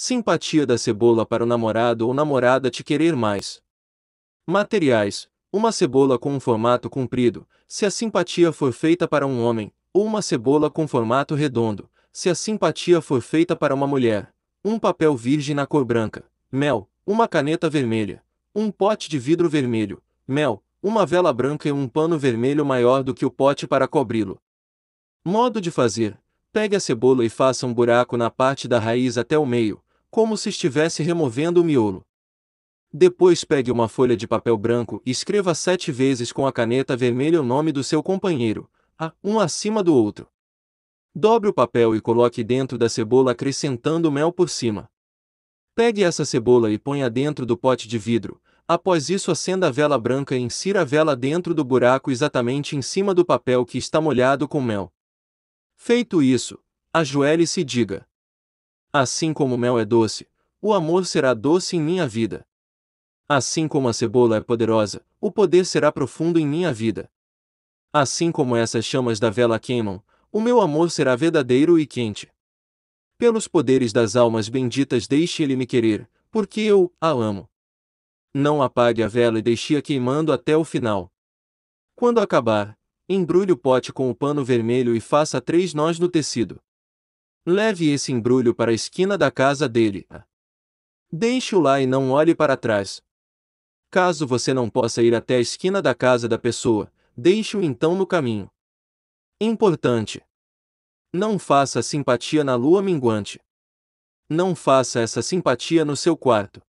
Simpatia da cebola para o namorado ou namorada te querer mais. Materiais: uma cebola com um formato comprido, se a simpatia for feita para um homem, ou uma cebola com formato redondo, se a simpatia for feita para uma mulher. Um papel virgem na cor branca, mel, uma caneta vermelha, um pote de vidro vermelho, mel, uma vela branca e um pano vermelho maior do que o pote para cobri-lo. Modo de fazer: pegue a cebola e faça um buraco na parte da raiz até o meio como se estivesse removendo o miolo. Depois pegue uma folha de papel branco e escreva sete vezes com a caneta vermelha o nome do seu companheiro, a um acima do outro. Dobre o papel e coloque dentro da cebola acrescentando mel por cima. Pegue essa cebola e ponha dentro do pote de vidro. Após isso, acenda a vela branca e insira a vela dentro do buraco exatamente em cima do papel que está molhado com mel. Feito isso, ajoelhe-se e diga: Assim como o mel é doce, o amor será doce em minha vida. Assim como a cebola é poderosa, o poder será profundo em minha vida. Assim como essas chamas da vela queimam, o meu amor será verdadeiro e quente. Pelos poderes das almas benditas deixe ele me querer, porque eu a amo. Não apague a vela e deixe-a queimando até o final. Quando acabar, embrulhe o pote com o pano vermelho e faça três nós no tecido. Leve esse embrulho para a esquina da casa dele. Deixe-o lá e não olhe para trás. Caso você não possa ir até a esquina da casa da pessoa, deixe-o então no caminho. Importante. Não faça simpatia na lua minguante. Não faça essa simpatia no seu quarto.